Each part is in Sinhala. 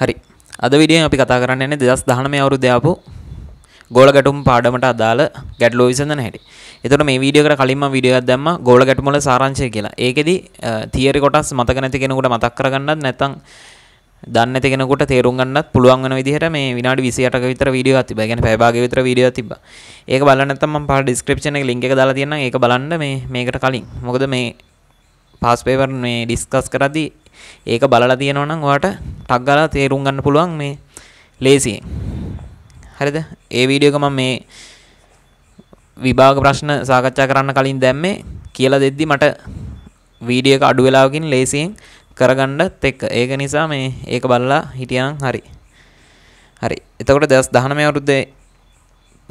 හරි අද විඩියෙන් අපි කතා කරන්න යන්නේ 2019 අවුරුද්දේ ආපු ගෝල ගැටුම් පාඩමට අදාළ ගැටලුව විසඳන හැටි. එතකොට මේ වීඩියෝ එකට කලින් මම වීඩියෝ එකක් දැම්මා ගෝල ගැටුම වල සාරාංශය කියලා. ඒකෙදි තියරි කොටස් මතක නැති කෙනෙකුට මතක් කරගන්නත් නැත්නම් දන්නේ නැති කෙනෙකුට තේරුම් ගන්නත් පුළුවන් වෙන විදිහට මේ විනාඩි 28ක විතර වීඩියෝ එකක් තිබ්බා. ඒ කියන්නේ පැය භාගයක විතර වීඩියෝ එකක් තිබ්බා. ඒක බලන්න නැත්නම් මම පහල ඩිස්ක්‍රිප්ෂන් එකේ ලින්ක් එක දාලා තියන්නම්. ඒක බලන්න මේ මේකට කලින්. මොකද මේ පාස් පේපර් මේ ඩිස්කස් කරද්දී ඒක බලලා තියෙනවා නම් ඔයාට ටක් ගාලා තේරුම් ගන්න පුළුවන් මේ ලේසියෙන්. හරිද? ඒ වීඩියෝ එක මම මේ විභාග ප්‍රශ්න සාකච්ඡා කරන්න කලින් දැම්මේ කියලා දෙද්දි මට වීඩියෝ එක අඩු වෙලාවකින් ලේසියෙන් කරගන්නත් එක්ක. ඒක නිසා මේ ඒක බලලා හිටියනම් හරි. හරි. එතකොට 2019 අවුරුද්දේ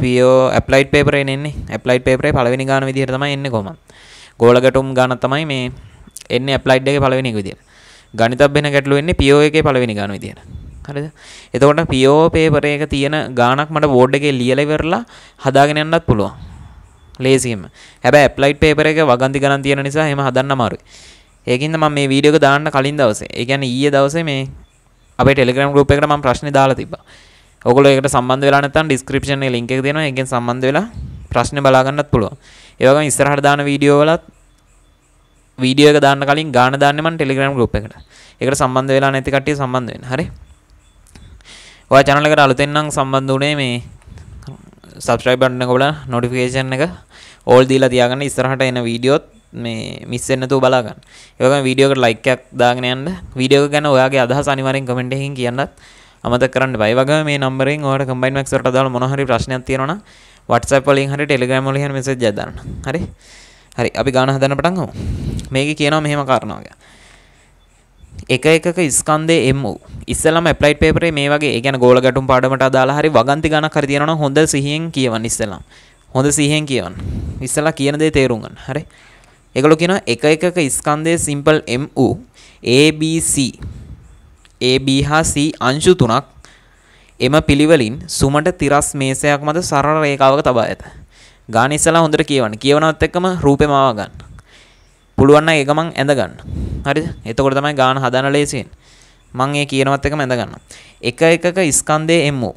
පියෝ ඇප්ලයිඩ් පේපරේ එන්නේ. ඇප්ලයිඩ් පේපරේ පළවෙනි ගාන විදිහට තමයි එන්නේ කොහමද? ගෝලගටුම් ගාන තමයි මේ එන්න ඇප්ලයිඩ් එක පලවෙනි විදියට ගනිතබෙන ගැටලු වෙන්නේ පියෝ එකේ පළවෙනි ගාන විදියට හරිද එතකොට පියෝ පේපර එක තියෙන ගානක් මට බෝඩ් එකේ ලියලා ඉවරලා හදාගෙන යන්නත් පුළුවන් ලේසියෙන්ම හැබැයි ඇප්ලයිඩ් පේපර එක වගන්ති ගණන් තියෙන නිසා එහෙම හදන්න අමාරුයි ඒකින්ද මම මේ වීඩියෝ එක දාන්න කලින් දවසේ ඒ කියන්නේ ඊයේ දවසේ මේ අපේ ටෙලිග්‍රෑම් ගෲප් එකට මම ප්‍රශ්නේ දාලා තිබ්බා ඔගොල්ලෝ ඒකට සම්බන්ධ වෙලා නැත්නම් ඩිස්ක්‍රිප්ෂන් එකේ ලින්ක් එක දෙනවා ඒකෙන් සම්බන්ධ වෙලා ප්‍රශ්න බලාගන්නත් පුළුවන් ඒ වගේම ඉස්සරහට දාන වීඩියෝ වලත් වීඩියෝ එක දාන්න කලින් ගාන දාන්නේ මම Telegram group එකට. ඒකට සම්බන්ධ වෙලා නැති කට්ටිය සම්බන්ධ වෙන්න. හරි. ඔයා channel එකට අලුතෙන් නම් සම්බන්ධ වුණේ මේ subscribe button එක බලලා notification එක all දීලා තියාගන්න ඉස්සරහට එන වීඩියෝත් මේ මිස් වෙන්න නැතුව බලා ගන්න. ඒ වගේම වීඩියෝ එකට like එකක් දාගෙන යන්න. වීඩියෝ එක ගැන ඔයාගේ අදහස් අනිවාර්යෙන් comment එකකින් කියන්නත් අමතක කරන්න එපා. ඒ වගේම මේ නම්බරෙන් ඔයාලට combine max වලට දාලා මොනවා හරි ප්‍රශ්නයක් තියෙනවා නම් WhatsApp වලින් හරි Telegram වලින් හරි message එකක් දාන්න. හරි? හරි අපි ගාන හදන්න පටන් ගමු. මේකේ කියනවා මෙහෙම කාරණාවක්. එක එකක ස්කන්ධයේ එමු. ඉස්සෙල්ලාම ඇප්ලයිඩ් පේපරේ මේ වගේ, ඒ කියන්නේ ගෝල ගැටුම් පාඩමට අදාලා හරි වගන්ති ගණක් හරි තියෙනවනම් හොඳ සිහියෙන් කියවන්න ඉස්සෙල්ලාම. හොඳ සිහියෙන් කියවන්න. ඉස්සෙල්ලා කියන දේ තේරුම් ගන්න. හරි? ඒගොල්ලෝ කියනවා එක එකක ස්කන්ධයේ සිම්පල් MU ABC AB හා C අංශු තුනක් එම පිළිවෙලින් සුමට තිරස් මේසයක් මත සරල රේඛාවක තබා ඇත. ගාන ඉස්සලා හොඳට කියවන්න. කියවනවත් එක්කම රූපේ මාව ගන්න. පුළුවන් නම් ඒ ගමන් ඇඳ ගන්න. හරිද? එතකොට තමයි ගාන හදන ලේසියෙන්. මම ඒ කියනවත් එක්කම ඇඳ ගන්නවා. එක එකක ස්කන්ධයේ MO.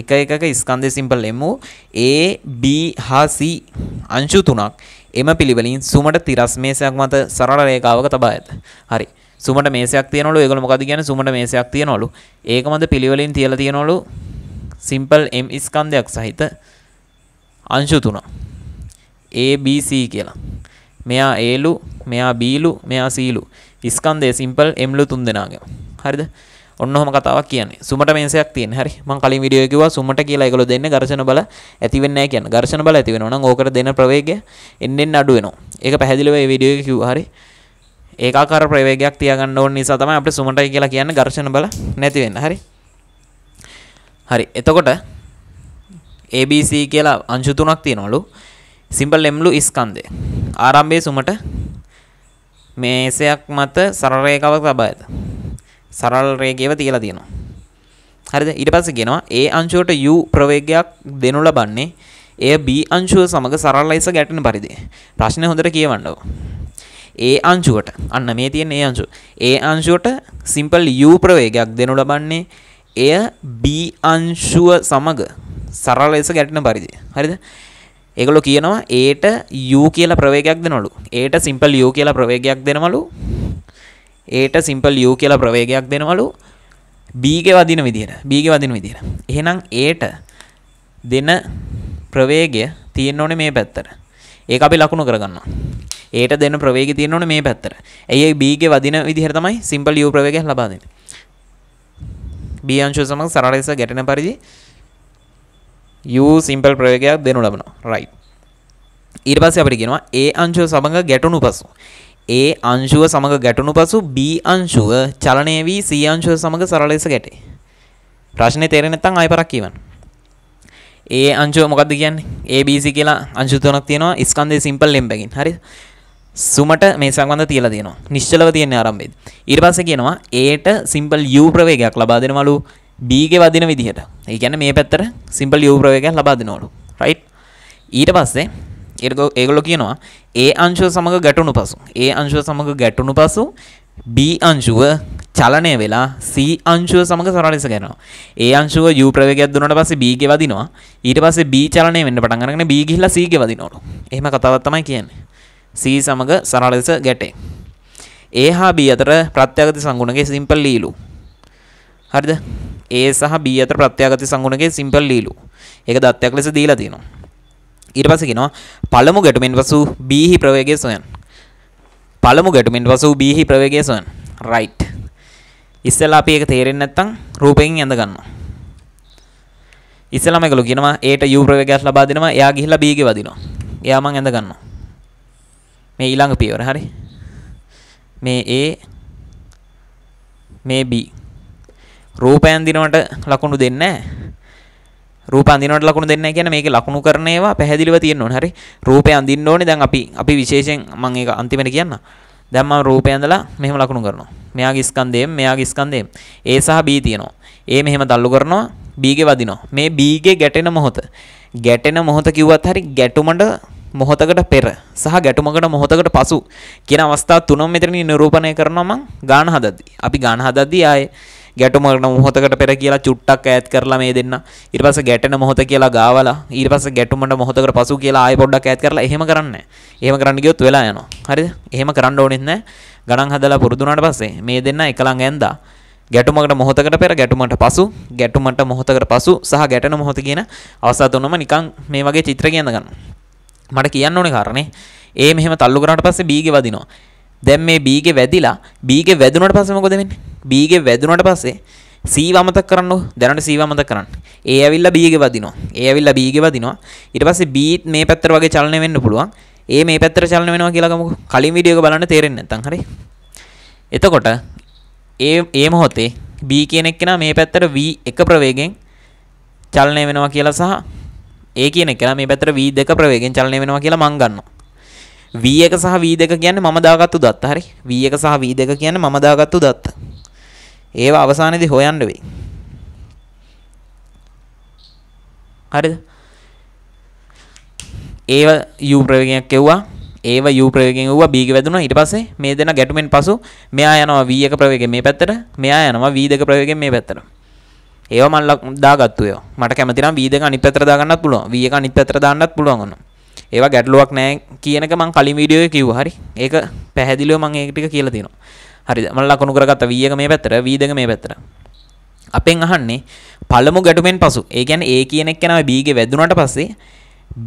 එක එකක ස්කන්ධයේ සිම්පල් MO A B හා C අංශු තුනක් එම පිළිවෙලින් සුමට තිරස් මේසයක් මත සරල රේඛාවක තබා ඇත. හරි. සුමට මේසයක් තියනවලු ඒගොල්ලෝ මොකද කියන්නේ සුමට මේසයක් තියනවලු ඒකමද පිළිවෙලින් තියලා තියනවලු සිම්පල් m ස්කන්ධයක් සහිත අංශු තුන A B C කියලා මෙයා ඒලු මෙයා බීලු මෙයා සීලු ස්කන්ධය සිම්පල් m ලු තුන් දෙනාගේ හරිද ඔන්නහම කතාවක් කියන්නේ සුමට මේසයක් තියෙන හරි මං කලින් වීඩියෝ එකේ කිව්වා සුමට කියලා ඒගොල්ලෝ දෙන්නේ ඝර්ෂණ බල ඇති වෙන්නේ නැහැ කියන ඝර්ෂණ බල ඇති වෙනවා නම් ඕකට දෙන ප්‍රවේගය එන්න එන්න අඩු වෙනවා ඒක පැහැදිලිව මේ වීඩියෝ එකේ කිව්වා හරි ඒකාකාර ප්‍රවේගයක් තියාගන්න ඕන නිසා තමයි අපිට සුමටයි කියලා කියන්නේ ඝර්ෂණ බල නැති වෙන්න. හරි. හරි. එතකොට ABC කියලා අංශු තුනක් තියනවලු. සිම්පල් M ලු ස්කන්ධය. ආරම්භයේ සුමට මේසයක් මත සරල රේඛාවක් තබා ඇත. සරල රේඛාව තියලා තියෙනවා. හරිද? ඊට පස්සේ කියනවා A අංශුවට U ප්‍රවේගයක් දෙනු ලබන්නේ එය B අංශුව සමග සරල ලෙස ගැටෙන පරිදි. ප්‍රශ්නේ හොඳට කියවන්න ඕන. ඒ අංශුවට අන්න මේ තියෙන ඒ අංශු ඒ අංශුවට සිම්පල් u ප්‍රවේගයක් දෙනු ලබන්නේ එය b අංශුව සමග සරල ලෙස ගැටෙන පරිදි හරිද ඒගොල්ලෝ කියනවා ඒට u කියලා ප්‍රවේගයක් දෙනවලු ඒට සිම්පල් u කියලා ප්‍රවේගයක් දෙනවලු ඒට සිම්පල් u කියලා ප්‍රවේගයක් දෙනවලු b ගේ වදින විදිහට b ගේ වදින විදිහට එහෙනම් ඒට දෙන ප්‍රවේගය තියෙන්න ඕනේ මේ පැත්තට ඒක අපි ලකුණු කරගන්නවා ඒට දෙන ප්‍රවේග තියෙනවන මේ පැත්තර ඇයි බීග වදින විදිහරතමයි සිම්පල් යූ ප්‍රවේග ලබාදෙන බියංශ සමක් සරලෙස ගැටන පරිදි යූ සිම්පල් ප්‍රවේගයක් දෙනු ලබනවා රයි ඊට පස්සේ අපිට කියනවා ඒ අංශුව සමඟ ගැටුණු පසු ඒ අංශුව සමඟ ගැටුණු පසු බී අංශුව චලනය වී සී අංශුව සමඟ සරල ලෙස ගැටේ ප්‍රශ්නේ තේරෙන්නේ නැත්නම් ආයෙ පරක් කියවන්න ඒ අංශුව මොකද්ද කියන්නේ ABC කියලා අංශු තුනක් තියෙනවා ස්කන්ධයේ සිම්පල් ලෙම්බකින් හරිද සුමට මේ සංබන්ධ තියලා තියෙනවා නිශ්චලව තියෙන ආරම්භයේදී. ඊට පස්සේ කියනවා ඒට සිම්පල් u ප්‍රවේගයක් ලබා දෙනවලු b ගේ වදින විදිහට. ඒ කියන්නේ මේ පැත්තට සිම්පල් u ප්‍රවේගයක් ලබා දෙනවලු. රයිට්. ඊට පස්සේ ඒගොල්ලෝ කියනවා a අංශුව සමග ගැටුණු පසු a අංශුව සමග ගැටුණු පසු b අංශුව චලනය වෙලා c අංශුව සමග සරල ලෙස යනවා. a අංශුව u ප්‍රවේගයක් දුන්නාට පස්සේ b ගේ වදිනවා. ඊට පස්සේ b චලනය වෙන්න පටන් අරගෙන b ගිහිල්ලා c ගේ වදිනවලු. එහෙම කතාවක් තමයි කියන්නේ. C සමග සරල ලෙස ගැටේ. A හා B අතර ප්‍රත්‍යාගත සංගුණකයේ සිම්පල් ලීලු. හරිද? A සහ B අතර ප්‍රත්‍යාගත සංගුණකයේ සිම්පල් ලීලු. ඒක දත්තයක් ලෙස දීලා තියෙනවා. ඊට පස්සේ කියනවා පළමු ගැටුමින් පසු B හි ප්‍රවේගය සොයන්න. පළමු ගැටුමින් පසු B හි ප්‍රවේගය සොයන්න. right. ඉස්සෙල්ලා අපි ඒක තේරෙන්නේ නැත්නම් රූපයෙන් ඇඳ ගන්නවා. ඉස්සෙල්ලාම ඒගොල්ලෝ කියනවා Aට U ප්‍රවේගයක් ලබා දෙනවා. එයා ගිහිල්ලා B ගේ වදිනවා. එයා මං ඇඳ ගන්නවා. මේ ඊළඟ පියවර හරි මේ A මේ B රූපයන් දිනවට ලකුණු දෙන්නේ නැහැ රූප අඳිනවට ලකුණු දෙන්නේ නැහැ කියන්නේ මේකේ ලකුණු කරන ඒවා පැහැදිලිව තියෙන්න ඕනේ හරි රූපය අඳින්න ඕනේ දැන් අපි අපි විශේෂයෙන් මම ඒක අන්තිමට කියන්න දැන් මම රූපය ඇඳලා මෙහෙම ලකුණු කරනවා මෙයාගේ ස්කන්ධයෙන් මෙයාගේ ස්කන්ධයෙන් A සහ B තියෙනවා A මෙහෙම තල්ලු කරනවා B ගේ වදිනවා මේ B ගේ ගැටෙන මොහොත ගැටෙන මොහොත කිව්වත් හරි ගැටුමට මොහොතකට පෙර සහ ගැටුමකට මොහොතකට පසු කියන අවස්ථා තුනම මෙතනින් නිරූපණය කරනවා මං ගාන හදද්දී. අපි ගාන හදද්දී ආයේ ගැටුමකට මොහොතකට පෙර කියලා චුට්ටක් ඈත් කරලා මේ දෙන්න. ඊට පස්සේ ගැටෙන මොහොත කියලා ගාවලා ඊට පස්සේ ගැටුමකට මොහොතකට පසු කියලා ආයෙ පොඩ්ඩක් ඈත් කරලා එහෙම කරන්නේ එහෙම කරන්න ගියොත් වෙලා යනවා. හරිද? එහෙම කරන්න ඕනෙත් නැහැ. ගණන් හදලා පුරුදු වුණාට පස්සේ මේ දෙන්න එකලං ඇඳා. ගැටුමකට මොහොතකට පෙර ගැටුමට පසු ගැටුමට මොහොතකට පසු සහ ගැටෙන මොහොත කියන අවස්ථා තුනම නිකන් මේ වගේ චිත්‍ර කියන ගන්න. මට කියන්න ඕනේ කාරණේ ඒ මෙහෙම තල්ලු කරාට පස්සේ බීගේ වදිනවා දැන් මේ බීගේ වැදිලා බීගේ වැදුනට පස්සේ මොකද වෙන්නේ බීගේ වැදුනට පස්සේ සී වමතක් කරන්න දැනට සී වමතක් කරන්න ඒ ඇවිල්ලා බීගේ වදිනවා ඒ ඇවිල්ලා බීගේ වදිනවා ඊට පස්සේ බීත් මේ පැත්තට වගේ චලනය වෙන්න පුළුවන් ඒ මේ පැත්තට චලනය වෙනවා කියලා ගමුකෝ කලින් වීඩියෝ එක බලන්න තේරෙන්නේ නැත්නම් හරි එතකොට ඒ ඒ මොහොතේ B කියන එක්කෙනා මේ පැත්තට V එක ප්‍රවේගයෙන් චලනය වෙනවා කියලා සහ ඒ කියන එක මේ පැත්තට v2 ප්‍රවේගෙන් චලනය වෙනවා කියලා මං ගන්නවා. v1 සහ v2 කියන්නේ මම දාගත්තු දත්ත. හරි. v1 සහ v2 කියන්නේ මම දාගත්තු දත්ත. ඒව අවසානයේදී හොයන්න වෙයි. හරිද? ඒව u ප්‍රවේගයක් එව්වා. ඒව u ප්‍රවේගයෙන් එව්වා b ගේ වැදුණා. ඊට පස්සේ මේ දෙන ගැටුමෙන් පසු මෙයා යනවා v1 ප්‍රවේගයෙන් මේ පැත්තට. මෙයා යනවා v2 ප්‍රවේගයෙන් මේ පැත්තට. ඒවා මල්ලක් දාගත්තු ඒවා මට කැමති නම් වීදක අනිත් පැත්තට දාගන්නත් පුළුවන් වී එක අනිත් පැත්තට දාන්නත් පුළුවන් ඔන්න ඒවා ගැටලුවක් නෑ කියනක මං කලින් වීඩියෝ එකේ කිව්වා හරි ඒක පැහැදිලිව මං ඒක ටික කියලා තියෙනවා හරිද මම ලකුණු කරගත්ත වී එක මේ පැත්තට වී දෙක මේ පැත්තට අපෙන් අහන්නේ පළමු ගැටුමෙන් පසු ඒ කියන්නේ ඒ කියන එක කෙනා B ගේ වැදුනට පස්සේ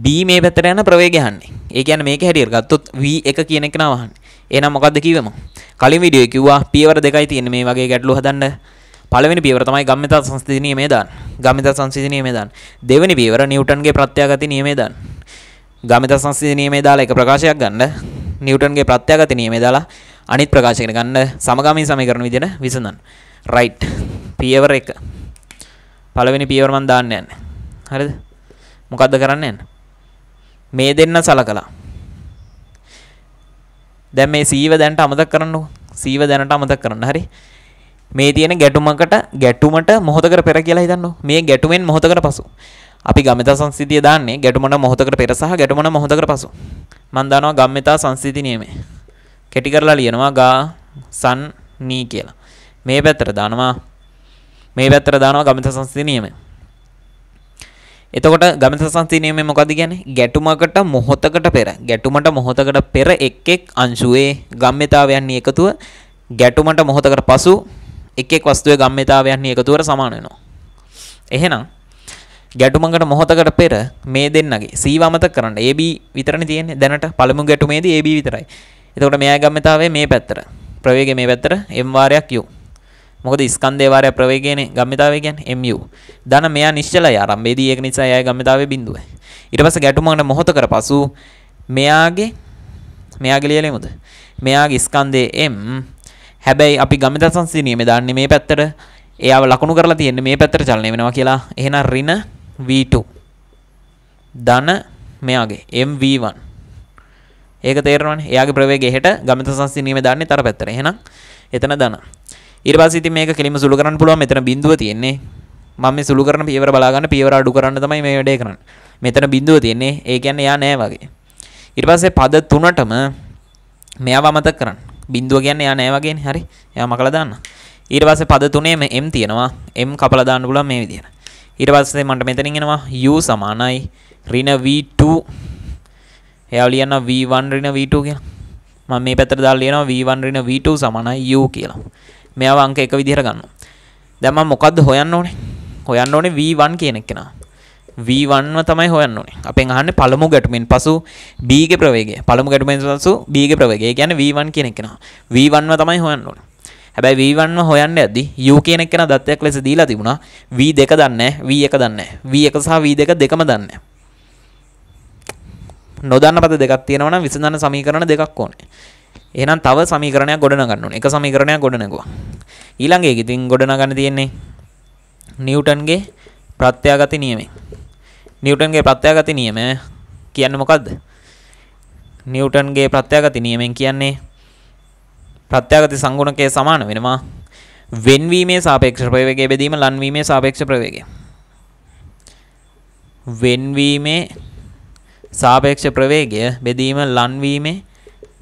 B මේ පැත්තට යන ප්‍රවේගය අහන්නේ. ඒ කියන්නේ මේක හැටියට ගත්තොත් V1 කියන එක නවහන්නේ. එහෙනම් මොකද්ද කිව්වම? කලින් වීඩියෝ එකේ කිව්වා පියවර දෙකයි තියෙන්නේ මේ වගේ ගැටලු හදන්න. පළවෙනි පියවර තමයි ගම්මිතා සංසිධි නියමය දාන්න. ගම්මිතා සංසිධි නියමය දාන්න. දෙවෙනි පියවර නිව්ටන්ගේ ප්‍රත්‍යාගති නියමය දාන්න. ගම්මිතා සංසිධි නියමය දාලා එක ප්‍රකාශයක් ගන්න. නිව්ටන්ගේ ප්‍රත්‍යාගති නියමය දාලා අනිත් ප්‍රකාශයකට ගන්න සමගාමී සමීකරණ විදිහට විසඳන්න. රයිට්. පියවර 1. පළවෙනි පියවර මම දාන්න යන්නේ. හරිද? මොකද්ද කරන්න යන්නේ? මේ දෙන්න සලකලා. දැන් මේ සීව දැනට අමතක කරන්නකෝ. සීව දැනට අමතක කරන්න. හරි. මේ තියෙන ගැටුමකට ගැටුමට මොහොතකට පෙර කියලා හිතන්න. මේ ගැටුමෙන් මොහොතකට පසු. අපි ගම්මිතා සංස්කෘතිය දාන්නේ ගැටුමන මොහොතකට පෙර සහ ගැටුමන මොහොතකට පසු. මම දානවා ගම්මිතා සංස්කෘති නියමය. කැටි කරලා ලියනවා ගා සන් නී කියලා. මේ පැත්තට දානවා මේ පැත්තට දානවා ගම්මිතා සංස්කෘති නියමය. එතකොට ගමිත සංස්කෘති නියමය මොකද කියන්නේ? ගැටුමකට මොහොතකට පෙර ගැටුමට මොහොතකට පෙර එක් එක් අංශුවේ ගම්මිතාවයන් එකතුව ගැටුමට මොහොතකට පසු එක් එක් වස්තුවේ ගම්මිතාවයන් එකතුවට සමාන වෙනවා. එහෙනම් ගැටුමකට මොහොතකට පෙර මේ දෙන්නගේ සීව අමතක කරන්න. AB විතරනේ තියෙන්නේ. දැනට පළමු ගැටුමේදී AB විතරයි. එතකොට මෙයා ගම්මිතාවය මේ පැත්තට. ප්‍රවේගය මේ පැත්තට m වාරයක් u. මොකද ස්කන්ධේ වාරය ප්‍රවේගයනේ ගම්මිතාවය කියන්නේ mu. ධන මෙයා නිශ්චලයි ආරම්භයේදී ඒක නිසා එයාගේ ගම්මිතාවය බිඳුවයි. ඊට පස්සේ ගැටුමකට මොහොතකට පසු මෙයාගේ මෙයාගේ ලියලෙමුද? මෙයාගේ ස්කන්ධයේ m හැබැයි අපි ගමද සංසිනියම දාන්නේ මේ පැත්තට එයාව ලකුණු කරලා තියෙන්නේ මේ පැත්තට චලනය වෙනවා කියලා එහෙනම් ඍණ v2 ධන මෙයාගේ mv1 ඒක තේරෙනවනේ එයාගේ ප්‍රවේගය එහෙට ගමද සංසිනියම දාන්නේ තර පැත්තට එහෙනම් එතන ධන ඊට පස්සේ ඉතින් මේක කෙලින්ම සුළු කරන්න පුළුවන් මෙතන බිඳුව තියෙන්නේ මම මේ සුළු කරන පියවර බලා ගන්න පියවර අඩු කරන්න තමයි මේ වැඩේ කරන්නේ මෙතන බිඳුව තියෙන්නේ ඒ කියන්නේ එයා නෑ වගේ ඊට පස්සේ පද තුනටම මෙයාව අමතක කරන්න බින්දුව කියන්නේ යා නෑ වගේනේ හරි එයා මකලා දාන්න ඊට පස්සේ පද තුනේම m තියෙනවා m කපලා දාන්න පුළුවන් මේ විදියට ඊට පස්සේ මන්ට මෙතනින් එනවා u සමානයි ඍණ v2 එයා ලියන්න v1 ඍණ v2 කියලා මම මේ පැත්තට දාලා ලියනවා v1 ඍණ v2 සමානයි u කියලා මෙයාව අංක එක විදිහට ගන්නවා දැන් මම මොකද්ද හොයන්න ඕනේ හොයන්න ඕනේ v1 කියන එක කෙනා වීවන්ව තමයි හොයන්න ඕනේ අපෙන් අහන්නේ පළමු ගැටුමින් පසු බීගේ ප්‍රවේගය පළමු ගැටුමෙන් පසු බීගේ ප්‍රවේගය ඒ කියන්නේ v1 කියන එක නා v1ව තමයි හොයන්න ඕනේ හැබැයි v1ව හොයන්න යද්දි u කියන එක නා දත්තයක් ලෙස දීලා තිබුණා v2 දන්නේ v1 දන්නේ v1 සහ v2 දෙකම දන්නේ නොදන්න පද දෙකක් තියෙනවා නම් විසඳන සමීකරණ දෙකක් ඕනේ එහෙනම් තව සමීකරණයක් ගොඩනගන්න ඕනේ එක සමීකරණයක් ගොඩනගුවා ඊළඟ එක ඉතින් ගොඩනගන්න තියෙන්නේ නිව්ටන්ගේ ප්‍රත්‍යාගත නියමයෙන් නිවටන්ගේ ප්‍රත්‍යාගති නියම කියන්න මොකක්ද නිවටන්ගේ ප්‍රත්‍යාගති නියමෙන් කියන්නේ ප්‍රත්‍යාගති සංගුණකය සමාන වෙනවා වෙන්වීමේ සාපේක්ෂ ප්‍රවේගය බෙදීම ලන්වීමේ සාපේක්ෂ ප්‍රවේගය වෙන්වීමේ සාපේක්ෂ ප්‍රවේගය බෙදීම ලන්වීමේ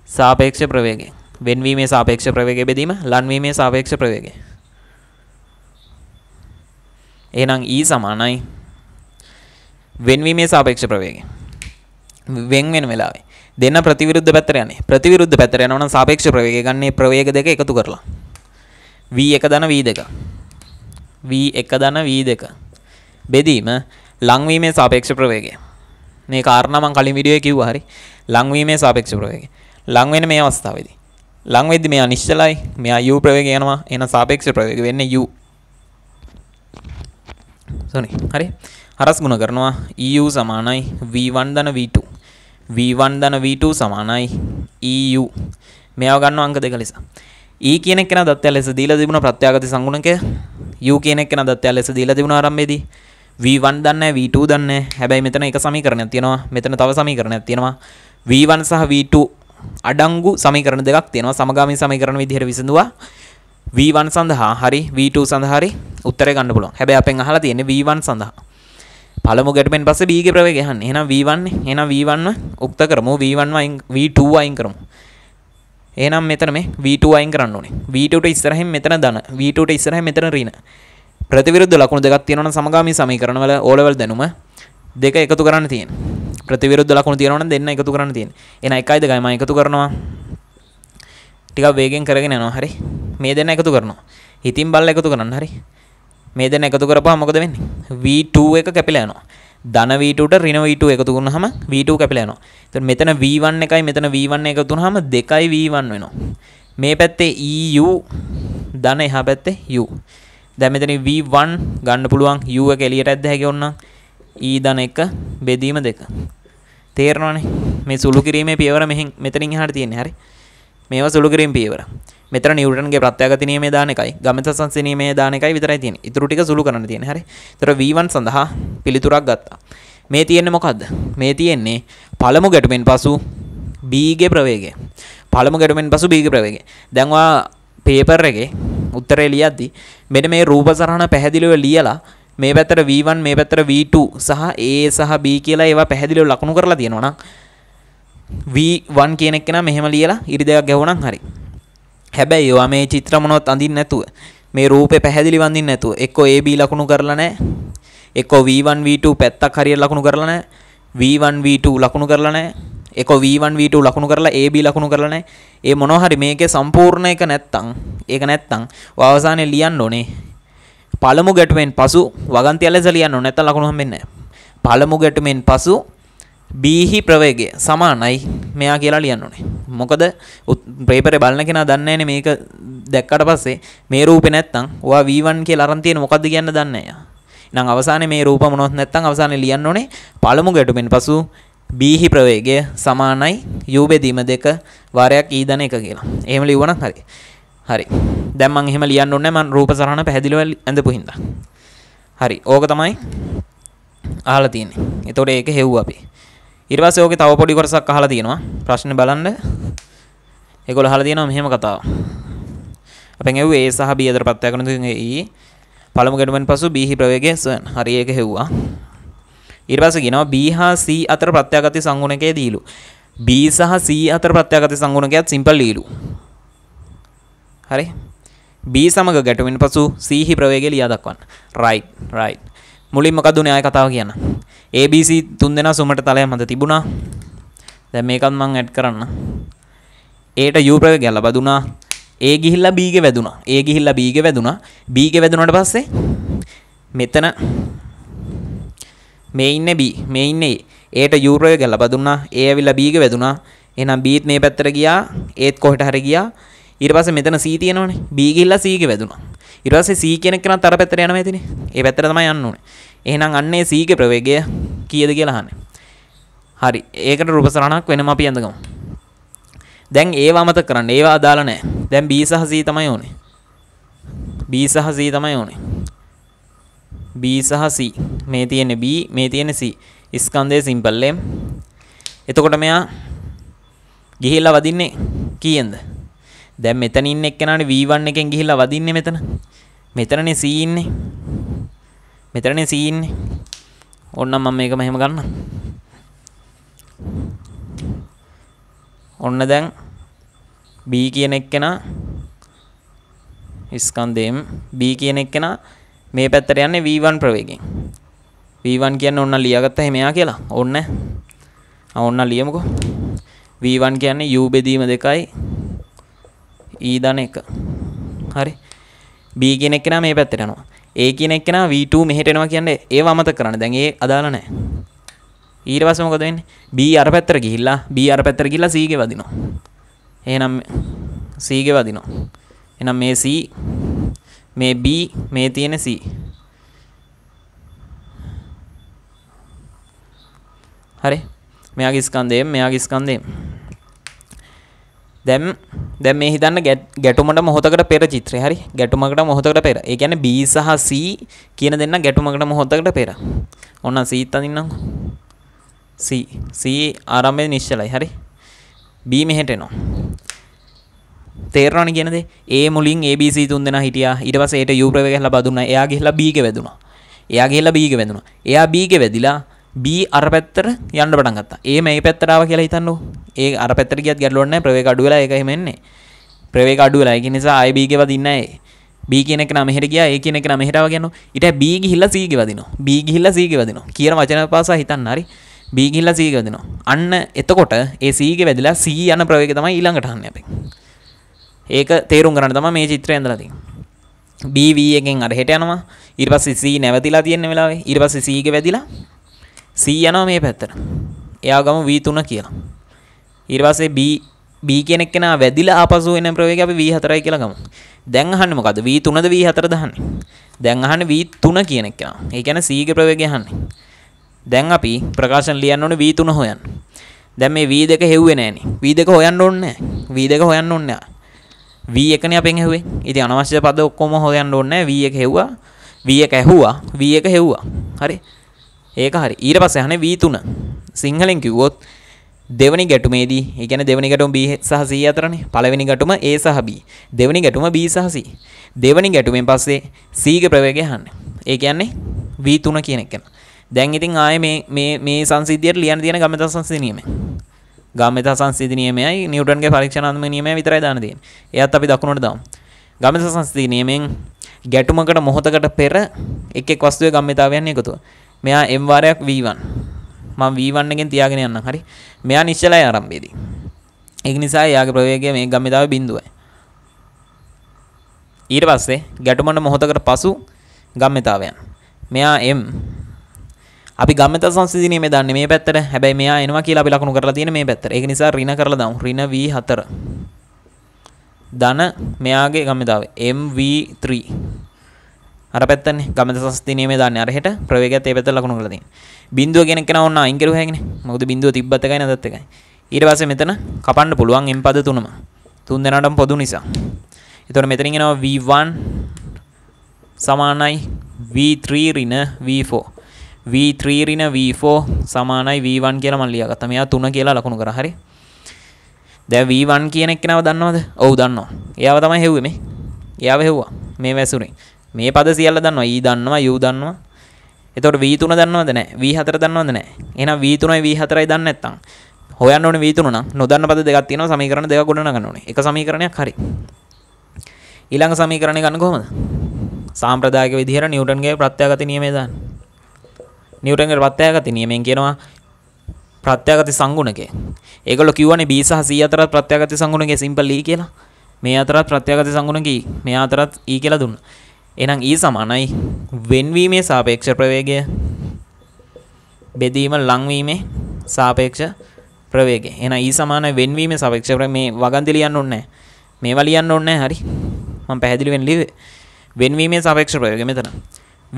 සාපේක්ෂ ප්‍රවේගය වෙන්වීමේ සාපේක්ෂ ප්‍රවේගය බෙදීම ලන්වීමේ සාපේක්ෂ ප්‍රවේගය එහෙනම් E සමානයි වෙන්වීමේ සාපේක්ෂ ප්‍රවේගය. වෙන් වෙන වෙලාවේ දෙන්න ප්‍රතිවිරුද්ධ පැත්තට යන්නේ. ප්‍රතිවිරුද්ධ පැත්තට යනවා නම් සාපේක්ෂ ප්‍රවේගය ගන්න ප්‍රවේග දෙක එකතු කරලා. v1 ධන v2. v1 ධන v2. බෙදීම ලංවීමේ සාපේක්ෂ ප්‍රවේගය. මේ කාරණා මම කලින් වීඩියෝ එකේ කිව්වා හරි. ලංවීමේ සාපේක්ෂ ප්‍රවේගය. ලං වෙන මේ අවස්ථාවේදී ලං වෙද්දි මෙයා නිශ්චලයි. මෙයා u ප්‍රවේගය යනවා. එහෙනම් සාපේක්ෂ ප්‍රවේගය වෙන්නේ u. සෝනි. හරි. හරස් ගුණ කරනවා EU සමානයි V1 ධන V2 V1 ධන V2 සමානයි EU මේවා ගන්නවා අංක දෙක ලෙස E කියන එක කෙනා දත්තය ලෙස දීලා තිබුණා ප්‍රත්‍යාගත සංගුණකය U කියන එක කෙනා දත්තය ලෙස දීලා තිබුණා ආරම්භයේදී V1 දන්නේ V2 දන්නේ හැබැයි මෙතන එක සමීකරණයක් තියෙනවා මෙතන තව සමීකරණයක් තියෙනවා V1 සහ V2 අඩංගු සමීකරණ දෙකක් තියෙනවා සමගාමී සමීකරණ විදිහට විසඳුවා V1 සඳහා හරි V2 සඳහා හරි උත්තරය ගන්න පුළුවන්. හැබැයි අපෙන් අහලා තියෙන්නේ V1 සඳහා. පළමු ගැටමෙන් පස්සේ B ගේ ප්‍රවේගය යහන්නේ. එහෙනම් V1 එහෙනම් V1 උක්ත කරමු. V1 වයින් V2 වයින් කරමු. එහෙනම් මෙතන මේ V2 වයින් කරන්න ඕනේ. V2 ට ඉස්සරහින් මෙතන ධන. V2 ට ඉස්සරහින් මෙතන ඍණ. ප්‍රතිවිරුද්ධ ලකුණු දෙකක් තියෙනවනම් සමගාමී සමීකරණවල O level දැනුම දෙක එකතු කරන්න තියෙන. ප්‍රතිවිරුද්ධ ලකුණු තියෙනවනම් දෙන්න එකතු කරන්න තියෙන. එහෙනම් 1යිද ගයි මම එකතු කරනවා. ටිකක් වේගෙන් කරගෙන යනවා. හරි. මේ දෙන්න එකතු කරනවා. හිතින් බල්ල එකතු කරන්න. හරි. මේ දෙන එකතු කරපුවා මොකද වෙන්නේ v2 එක කැපිලා යනවා ධන v2ට ඍණ v2 එකතු කරනහම v2 කැපිලා යනවා. එතකොට මෙතන v1 එකයි මෙතන v1 එකතු කරනහම 2යි v1 වෙනවා. මේ පැත්තේ eu ධන එහා පැත්තේ u. දැන් මෙතන v1 ගන්න පුළුවන් u එක එළියට ඇද්ද හැකි ඕනනම් e ධන 1 බෙදීම 2. තේරෙනවනේ. මේ සුළු කිරීමේ පියවර මෙහෙන් මෙතනින් එහාට තියෙන්නේ. හරි. මේවා සුළු කිරීම පියවර. මෙතන නිව්ටන්ගේ ප්‍රත්‍යගත නියමයේ දාන එකයි ගමිත සංසිනීමේ දාන එකයි විතරයි තියෙන්නේ. ඊටු ටික සුළු කරන්න තියෙන්නේ. හරි. ඒතර V1 සඳහා පිළිතුරක් ගත්තා. මේ තියෙන්නේ මොකද්ද? මේ තියෙන්නේ පළමු ගැටුමෙන් පසු B ගේ ප්‍රවේගය. පළමු ගැටුමෙන් පසු B ගේ ප්‍රවේගය. දැන් ඔයා පේපර් එකේ උත්තරේ ලියද්දි මෙන්න මේ රූප සරහන පැහැදිලිව ලියලා මේ පැත්තට V1 මේ පැත්තට V2 සහ A සහ B කියලා ඒවා පැහැදිලිව ලකුණු කරලා තියෙනවා නම් V1 කියන එක නම් මෙහෙම ලියලා ඉරිදයක් ගැහුණා හරි. හැබැයි ඔයා මේ චිත්‍ර මොනවත් අඳින්නේ නැතුව මේ රූපේ පැහැදිලිව අඳින්නේ නැතුව එක්කෝ AB ලකුණු කරලා නැහැ. එක්කෝ V1 V2 පැත්තක් හරියට ලකුණු කරලා නැහැ. V1 V2 ලකුණු කරලා නැහැ. එක්කෝ V1 V2 ලකුණු කරලා AB ලකුණු කරලා නැහැ. ඒ මොනවා හරි මේකේ සම්පූර්ණ එක නැත්තම් ඒක නැත්තම් ඔය අවසානයේ ලියන්න ඕනේ. පළමු ගැටුමෙන් පසු වගන්තිය ලෙස ලියන්න ඕනේ නැත්නම් ලකුණු හම්බෙන්නේ නැහැ. පළමු ගැටුමෙන් පසු බීහි ප්‍රවේගය සමානයි මෙයා කියලා ලියන්න ඕනේ. මොකද ප්‍රේපරේ බලන කෙනා දන්නේ නැනේ මේක දැක්කට පස්සේ මේ රූපේ නැත්තම් ඔයා V1 කියලා අරන් තියෙන මොකද්ද කියන්න දන්නේ නැහැ. එහෙනම් අවසානයේ මේ රූප මොනවත් නැත්තම් අවසානයේ ලියන්න ඕනේ පළමු ගැටුමෙන් පසු බීහි ප්‍රවේගය සමානයි U බෙදීම දෙක වාරයක් E ධන 1 කියලා. එහෙම ලියුවනම් හරි. හරි. දැන් මම එහෙම ලියන්න ඕනේ මම රූප සරහන පැහැදිලිව ඇඳපු හින්දා. හරි. ඕක තමයි අහලා තියෙන්නේ. එතකොට ඒක හෙව්වා අපි. ඊට පස්සේ ඕකේ තව පොඩි කොටසක් අහලා තියෙනවා ප්‍රශ්න බලන්න ඒගොල්ලෝ අහලා තියෙනවා මෙහෙම කතාව අපෙන් ඇහුවේ A සහ B අතර ප්‍රත්‍යය කරන තුන් E පළමු ගැටුමෙන් පසු B හි ප්‍රවේගය සන් හරි ඒක හෙව්වා ඊට පස්සේ කියනවා B හා C අතර ප්‍රත්‍යාගති සංගුණකයේ දීලු B සහ C අතර ප්‍රත්‍යාගත සංගුණකයක් සිම්පල් ලීලු. හරි. B සමග ගැටුමින් පසු C හි ප්‍රවේගය ලියා දක්වන්න. right right මුලින්ම කදුනේ ආය කතාව කියන්න ABC තුන් දෙනා සුමට තලය මත තිබුණා දැන් මේකත් මං ඇඩ් කරන්න ඒට යූප්‍රක ගැල බදුනා ඒ ගිහිල්ලා බීග වැදුනා ඒ ගිහිල්ලා බීග වැදුනා බීග වැදුනට පස්සේ මෙතන මේ ඉන්න බී මේ ඉන්නේ ඒට යූප්‍රය ගැල බදුන්නා ඒ ඇවිල්ලා බීග වැදුනා එනම් බීත් මේ පැත්තර ගියා ඒත් කොහට හර ගියා ඊට පස්සේ මෙතන සී තියෙනවනේ බී ගිහිල්ලා සීග වැදුනා ඉරවසේ සී කෙනෙක් කෙනත් අර පැත්තට යනවා ඇතිනේ. ඒ පැත්තට තමයි යන්න ඕනේ. එහෙනම් අන්නේ සීගේ ප්‍රවේගය කීයද කියලා අහන්නේ. හරි. ඒකට රූප සරණක් වෙනම අපි ඇඳගමු. දැන් ඒවා අමතක කරන්න. ඒවා අදාළ නැහැ. දැන් B සහ C තමයි ඕනේ. B සහ C තමයි ඕනේ. B සහ C. මේ තියෙන්නේ B, මේ තියෙන්නේ C. ස්කන්ධයේ සිම්පල් එතකොට මෙයා ගිහිල්ලා වදින්නේ කීයෙන්ද? දැන් මෙතන ඉන්න එක්කෙනාට V1 එකෙන් ගිහිල්ලා වදින්නේ මෙතන. මෙතනනේ C ඉන්නේ. මෙතනනේ C ඉන්නේ. ඕන්නම් මම මේක මෙහෙම ගන්නම්. ඔන්න දැන් B කියන එක්කෙනා ස්කන්ධයෙන් B කියන එක්කෙනා මේ පැත්තට යන්නේ V1 ප්‍රවේගයෙන්. V1 කියන්නේ ඕන්න ලියාගත්ත හැමයා කියලා. ඕන්න. ආ ඕන්න ලියමුකෝ. V1 කියන්නේ U බෙදීම දෙකයි e ධන 1 හරි b කියන එක නම් මේ පැත්තට යනවා a කියන එක නම් v2 මෙහෙට එනවා කියන්නේ ඒව අමතක කරන්න දැන් ඒ අදාළ නැහැ ඊට පස්සේ මොකද වෙන්නේ b අර පැත්තට ගිහිල්ලා b අර පැත්තට ගිහිල්ලා c ගේ වදිනවා එහෙනම් c ගේ වදිනවා එහෙනම් මේ c මේ b මේ තියෙන c හරි මෙයාගේ ස්කන්ධයෙන් මෙයාගේ ස්කන්ධයෙන් දැම් දැ මේ හිතන්න ගැටුමට මොහොතකට පෙර චිත්‍රය හරි ගැටුමකට මොහොතකට පෙර එකැන බී සහ සී කියන දෙන්න ගැටුමකට මොහොතකට පෙර ඔන්න සීත්තඳන්නම් සී ආරම්භය නිශ්චලයි හරි බී මෙහෙටනවා තේරණ කියනද ඒ මුලින් ABC තුන් දෙෙන හිටිය ඉටවසට යුප්‍රව කියල බදුන්න එයා ගිහිලා බීග වැදුණා එයා ගේලා බීග වැදුණා එයා බීග වැදිලා B අර පැත්තට යන්න පටන් ගත්තා. A මේ පැත්තට ආවා කියලා හිතන්නකො. ඒ අර පැත්තට ගියත් ගැටලුවක් නැහැ. ප්‍රවේග අඩු වෙලා ඒක එහෙම එන්නේ. ප්‍රවේග අඩු වෙලා. ඒක නිසා I B ගේ වදින්නේ නැහැ. B කියන එක නම් මෙහෙට ගියා. A කියන එක නම් මෙහෙට ආවා කියනවා. ඊට B ගිහිල්ලා C ගේ වදිනවා. B ගිහිල්ලා C ගේ වදිනවා. කියන වචන පාසා හිතන්න හරි. B ගිහිල්ලා C ගේ වදිනවා. අන්න එතකොට ඒ C ගේ වැදිලා C යන ප්‍රවේගය තමයි ඊළඟට අහන්නේ අපි. ඒක තේරුම් ගන්න තමයි මේ චිත්‍රය ඇඳලා තියෙන්නේ. BV එකෙන් අර හෙට යනවා. ඊට පස්සේ C නැවතිලා තියෙන වෙලාවේ ඊට පස්සේ C ගේ වැදිලා සී යනවා මේ පැත්තට එයා ගම V3 කියලා ඊට පස්සේ B B කියන එක කෙනා වැඩිලා ආපසු එන ප්‍රවේගය අපි V4යි කියලා ගමු දැන් අහන්නේ මොකද්ද V3ද V4ද අහන්නේ දැන් අහන්නේ V3 කියන එක කෙනා ඒ කියන්නේ C ගේ ප්‍රවේගය අහන්නේ දැන් අපි ප්‍රකාශන ලියන්න ඕනේ V3 හොයන්න දැන් මේ V2 හෙව්වේ නෑනේ V2 හොයන්න ඕනේ නෑ V2 හොයන්න ඕනේ නෑ V1 නේ අපෙන් හෙව්වේ ඉතින් අනවශ්‍ය පද ඔක්කොම හොයන්න ඕනේ නෑ V1 හෙව්වා V1 ඇහුවා V1 හෙව්වා හරි ඒක හරි ඊට පස්සේ අහන්නේ V3 සිංහලෙන් කිව්වොත් දෙවනි ගැටුමේදී ඒ කියන්නේ දෙවනි ගැටුම B සහ C අතරනේ පළවෙනි ගැටුම A සහ B දෙවනි ගැටුම B සහ C දෙවනි ගැටුමෙන් පස්සේ C ගේ ප්‍රවේගය අහන්නේ ඒ කියන්නේ V3 කියන එක දැන් ඉතින් ආයේ මේ මේ මේ සංසිද්ධියට ලියන්න තියෙන ගමිත සංසිද්ධිය නියමයි ගමිත සංසිද්ධිය නියමයයි නිව්ටන්ගේ පරීක්ෂණාත්මක නියමය විතරයි දාන්න තියෙන්නේ එයත් අපි දකුණට දාමු ගමිත සංසිද්ධිය නියමෙන් ගැටුමකට මොහොතකට පෙර එක් එක් වස්තුවේ ගම්මිතාවයන් එකතුව. මෙයා m වාරයක් v1 මම v1 එකෙන් තියාගෙන යන්නම් හරි මෙයා නිශ්චලයි ආරම්භයේදී ඒක නිසා එයාගේ ප්‍රවේගය මේ ගම්මිතාවේ බිඳුවයි ඊට පස්සේ ගැටුමන මොහොතකට පසු ගම්මිතාවයන් මෙයා m අපි ගම්මත සංසිධනීමේ දන්නේ මේ පැත්තට හැබැයි මෙයා එනවා කියලා අපි ලකුණු කරලා තියෙන මේ පැත්තට ඒක නිසා ඍණ කරලා දාමු ඍණ v4 ධන මෙයාගේ ගම්මිතාවේ mv3 අර පැත්තන්නේ ගමද සංස්තිනීමේ දාන්නේ අරහෙට ප්‍රවේගයත් ඒ පැත්තට ලකුණු කරලා තියෙනවා. බිඳුව කියන කෙනා ඕන්න අයින් කරුවා හැකනේ. මොකද බිඳුව තිබ්බත් එකයි නැදත් එකයි. ඊට පස්සේ මෙතන කපන්න පුළුවන් M පද තුනම. තුන් දෙනාටම පොදු නිසා. එතකොට මෙතනින් එනවා V1 සමානයි V3 ඍණ V4. V3 ඍණ V4 සමානයි V1 කියලා මම ලියාගත්තා. මෙයා 3 කියලා ලකුණු කරා. හරි. දැන් V1 කියන එක්කනව දන්නවද? ඔව් දන්නවා. එයාව තමයි හෙව්වේ මේ. එයාව හෙව්වා. මේ වැසුනේ. මේ පද සියල්ල දන්නවා ඊ දන්නවා යූ දන්නවා එතකොට v3 දන්නවද නැහැ v4 දන්නවද නැහැ එහෙනම් v3යි v4යි දන්නේ නැත්නම් හොයන්න ඕනේ v3 නම් නොදන්න පද දෙකක් තියෙනවා සමීකරණ දෙකක් ගොඩනගන්න ඕනේ එක සමීකරණයක් හරි ඊළඟ සමීකරණය ගන්න කොහොමද සාම්ප්‍රදායික විදිහට නිව්ටන්ගේ ප්‍රත්‍යගත නියමය දාන්න නිව්ටන්ගේ ප්‍රත්‍යගත නියමයෙන් කියනවා ප්‍රත්‍යගත සංගුණකය ඒගොල්ලෝ කිව්වනේ b සහ c අතර ප්‍රත්‍යගත සංගුණකය සිම්පල් e කියලා මේ අතරත් ප්‍රත්‍යගත සංගුණකී e. මේ අතරත් e කියලා දුන්නා එනම් E සමානයි වෙන්වීමේ සාපේක්ෂ ප්‍රවේගය බෙදීම ලංවීමේ සාපේක්ෂ ප්‍රවේගය. එහෙනම් E සමානයි වෙන්වීමේ සාපේක්ෂ ප්‍රවේගය මේ වගන්ති ලියන්න ඕනේ නැහැ. මේවා ලියන්න ඕනේ නැහැ. හරි. මම පැහැදිලි වෙන්න ලිව්වේ. වෙන්වීමේ සාපේක්ෂ ප්‍රවේගය මෙතන.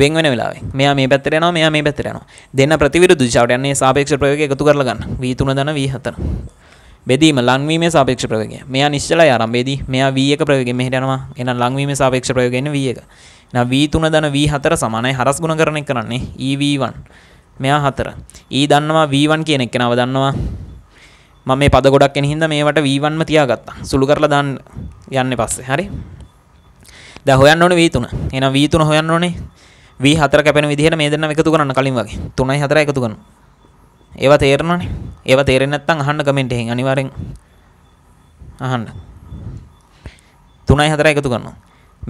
වෙන් වෙන වෙලාවේ. මෙයා මේ පැත්තට යනවා, මෙයා මේ පැත්තට යනවා. දෙන්න ප්‍රතිවිරුද්ධ දිශාවට යන්නේ සාපේක්ෂ ප්‍රවේගය එකතු කරලා ගන්න. V3 දන V4. බෙදීම ලංවීම සාපේක්ෂ ප්‍රයෝගය. මෙයා නිශ්චලයි ආරම්භයේදී මෙයා v1 ප්‍රයෝගයෙන් මෙහෙට යනවා. එහෙනම් ලංවීම සාපේක්ෂ ප්‍රයෝගය එන්නේ v1. එහෙනම් v3 ධන v4 සමානයි හරස් ගුණකරණය කරන්නේ ev1. මෙයා 4. e දන්නවා v1 කියන එකනව දන්නවා. මම මේ පද ගොඩක් එන හින්දා මේවට v1 ම තියාගත්තා. සුළු කරලා දාන්න යන්නේ පස්සේ. හරි. දැන් හොයන්න ඕනේ v3. එහෙනම් v3 හොයන්න ඕනේ. v4 කැපෙන විදිහට මේ දෙන්නම එකතු කරන්න කලින් වගේ. 3යි 4යි එකතු කරනවා. ඒවා තේරෙනවනේ. ඒවා තේරෙන්නේ නැත්නම් අහන්න කමෙන්ට් එකෙන් අනිවාර්යෙන් අහන්න. 3යි 4යි එකතු කරනවා.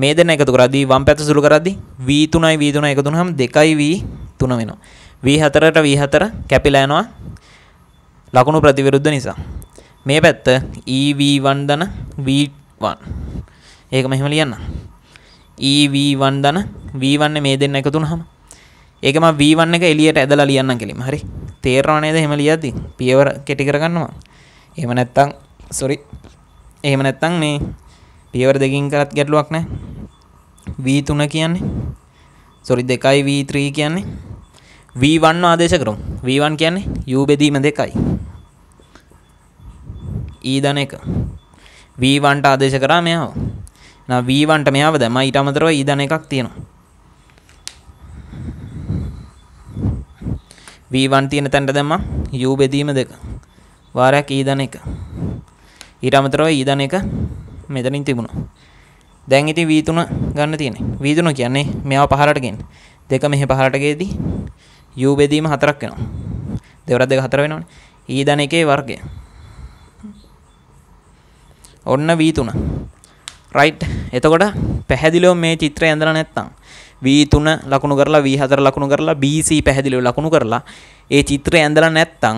මේ දෙන්න එකතු කරද්දී වම් පැත්ත සුළු කරද්දී v3යි v3 එකතු වුනහම 2යි v3 වෙනවා. v4ට v4 කැපිලා යනවා ලකුණු ප්‍රතිවිරුද්ධ නිසා. මේ පැත්ත ev1 ධන v1. ඒක මෙහෙම ලියන්න. ev1 ධන v1 මේ දෙන්න එකතු වුනහම ඒකම වීවන්න එක එලියට ඇදලා ලියන්න කෙලිම හරි තේරවා නේද එහෙම ලියද්දි පියවර කෙටි කරගන්නවා එහෙම නැත්තම් සොරි එහෙම නැත්තම් මේ පියවර දෙකින් කරත් ගැටලුවක් නැහැ v3 කියන්නේ සොරි 2යි v3 කියන්නේ v1 ආදේශ කරමු v1 කියන්නේ u බෙදීම 2යි e ධන 1 v1ට ආදේශ කරා මෙයාව එහෙනම් v1ට මෙයාව දැම්මා ඊට අමතරව e ධන 1ක් තියෙනවා V1 තියෙන තැනට දැම්මා U බෙදීම දෙක වාරයක් E ධන 1 ඊට අමතරව E ධන 1 මෙතනින් තිබුණා දැන් ඉතින් V3 ගන්න තියෙන්නේ V3 කියන්නේ මේවා පහලට ගේන්න දෙක මෙහෙ පහලට ගේදී U බෙදීම හතරක් වෙනවා දෙවර දෙක හතර වෙනවනේ E ධන 1 වර්ගය ඔන්න V3 රයිට් එතකොට පැහැදිලිව මේ චිත්‍රය ඇඳලා නැත්තම් V3 ලකුණු කරලා V4 ලකුණු කරලා BC පැහැදිලිව ලකුණු කරලා ඒ චිත්‍රය ඇඳලා නැත්තම්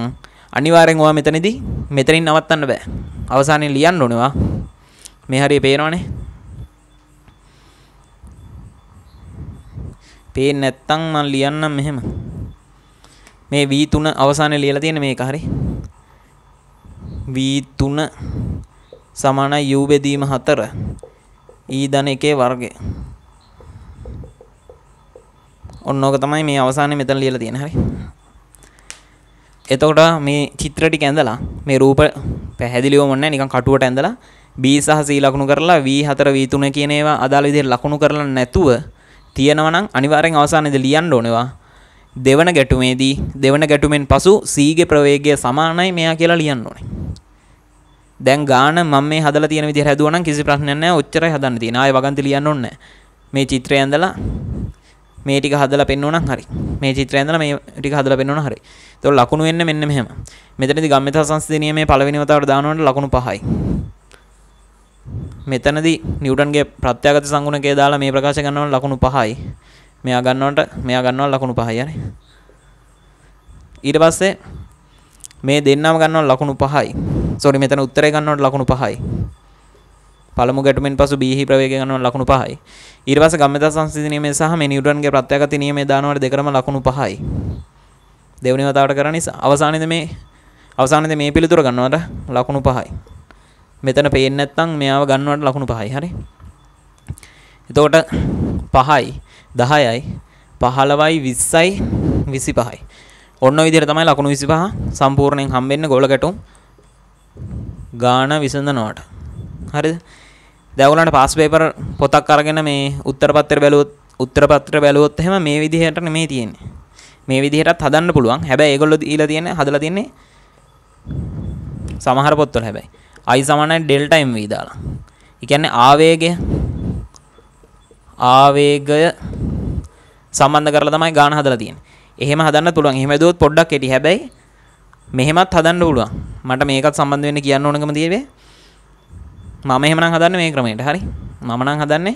අනිවාර්යෙන් ඔයා මෙතනදී මෙතනින් නවත්තන්න බෑ. අවසානයේ ලියන්න ඕනවා. මේ හරිය පේනවනේ. පේන්නේ නැත්තම් මම ලියන්නම් මෙහෙම. මේ V3 අවසානයේ ලියලා තියෙන මේක හරි. V3 සමානයි U බෙදීම 4 E ධන 1 වර්ගය. ඔන්න ඕක තමයි මේ අවසානයේ මෙතන ලියලා තියෙන හරි. එතකොට මේ චිත්‍ර ටික ඇඳලා මේ රූප පැහැදිලිවම නැහැ නිකන් කටුවට ඇඳලා B සහ C ලකුණු කරලා V4 V3 කියන ඒවා අදාළ විදිහට ලකුණු කරලා නැතුව තියෙනවා නම් අනිවාර්යෙන් අවසානයේදී ලියන්න ඕනේවා. දෙවන ගැටුමේදී දෙවන ගැටුමෙන් පසු C ගේ ප්‍රවේගය සමානයි මෙයා කියලා ලියන්න ඕනේ. දැන් ගාන මම මේ හදලා තියෙන විදිහට හැදුවා නම් කිසි ප්‍රශ්නයක් නැහැ. ඔච්චරයි හදන්න තියෙන්නේ. ආයෙ වගන්ති ලියන්න ඕනේ නැහැ. මේ චිත්‍රය ඇඳලා මේ ටික හදලා පෙන්වනවා නම් හරි. මේ චිත්‍රය ඇඳලා මේ ටික හදලා පෙන්වනවා හරි. ඒතකොට ලකුණු වෙන්නේ මෙන්න මෙහෙම. මෙතනදී ගම්මිතා සංස්ථිත නියමයේ පළවෙනි වතාවට දානකොට ලකුණු 5යි. මෙතනදී නිව්ටන්ගේ ප්‍රත්‍යාගත සංගුණකය දාලා මේ ප්‍රකාශ කරනකොට ලකුණු 5යි. මෙයා ගන්නවට මෙයා ගන්නවා ලකුණු 5යි හරි. ඊට පස්සේ මේ දෙන්නම ගන්නවා ලකුණු 5යි. සෝරි මෙතන උත්තරේ ගන්නවට ලකුණු 5යි. පළමු ගැටුමෙන් පසු බීහි ප්‍රවේගය ගන්නවන ලකුණු 5යි. ඊට පස්සේ ගම්මෙදා සංසිඳි නියමයේ සහ මෙනියුටන්ගේ ප්‍රත්‍යගත නියමයේ දානවට දෙකම ලකුණු 5යි. දෙවෙනි වතාවට කරන්නේ අවසානයේදී මේ අවසානයේදී මේ පිළිතුර ගන්නවට ලකුණු 5යි. මෙතන පේන්නේ නැත්නම් මෙයාව ගන්නවට ලකුණු 5යි. හරි. එතකොට 5යි 10යි 15යි 20යි 25යි. ඔන්න ඔය විදිහට තමයි ලකුණු 25 සම්පූර්ණයෙන් හම්බෙන්නේ ගෝල ගැටුම් ගාන විසඳනවට. හරිද? දැවලට පස් පේපර් පොතක් අරගෙන මේ උත්තරපත්තර බැලුවොත් උත්තරපත්‍ර බැලුවොත් එහෙම මේ විදිහට මේ තියෙන්නේ මේ විදිහටත් හදන්න පුළුවන් හැබැයි ඒගොල්ලෝ දීලා තියෙන හදලා තියෙන්නේ සමහර පොත්වල හැබැයි i සමානයි ඩෙල්ටා m v දාලා. ඒ කියන්නේ ආවේගය ආවේගය සම්බන්ධ කරලා තමයි ගාන හදලා තියෙන්නේ. එහෙම හදන්න පුළුවන්. එහෙම දුවොත් පොඩ්ඩක් කෙටි. හැබැයි මෙහෙමත් හදන්න පුළුවන්. මට මේකත් සම්බන්ධ වෙන්න කියන්න ඕනකම තියෙවේ. මම එහෙමනම් හදන්නේ මේ ක්‍රමයට හරි මම නම් හදන්නේ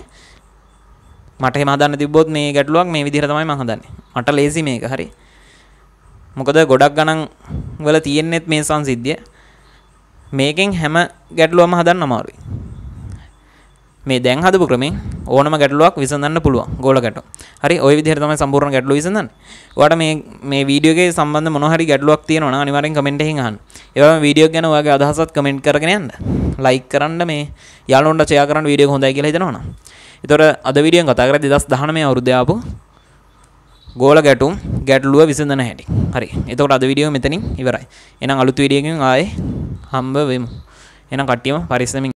මට එහෙම හදන්න තිබ්බොත් මේ ගැටලුවක් මේ විදිහට තමයි මම හදන්නේ මට ලේසි මේක හරි මොකද ගොඩක් ගණන් වල තියෙන්නේත් මේ සංසිද්ධිය මේකෙන් හැම ගැටලුවම හදන්න අමාරුයි මේ දැන් හදපු ක්‍රමෙන් ඕනම ගැටලුවක් විසඳන්න පුළුවන් ගෝල ගැටු. හරි ඔය විදිහට තමයි සම්පූර්ණ ගැටලුව විසඳන්නේ. ඔයාලට මේ මේ වීඩියෝ එකේ සම්බන්ධ මොනවා හරි ගැටලුවක් තියෙනවා නම් අනිවාර්යෙන් කමෙන්ට් එකෙන් අහන්න. ඒ වගේම වීඩියෝ ගැන ඔයාගේ අදහසත් කමෙන්ට් කරගෙන යන්න. ලයික් කරන්න මේ යාළුවන්ට ෂෙයා කරන්න වීඩියෝ එක හොඳයි කියලා හිතනවා නම්. ඒතොර අද වීඩියෝ කතා කරලා 2019 අවුරුද්දේ ආපු ගෝල ගැටුම් ගැටලුව විසඳන හැටි. හරි. එතකොට අද වීඩියෝ මෙතනින් ඉවරයි. එහෙනම් අලුත් වීඩියෝ එකකින් ආයේ හම්බ වෙමු. එහෙනම් කට්ටියම පරිස්සමින්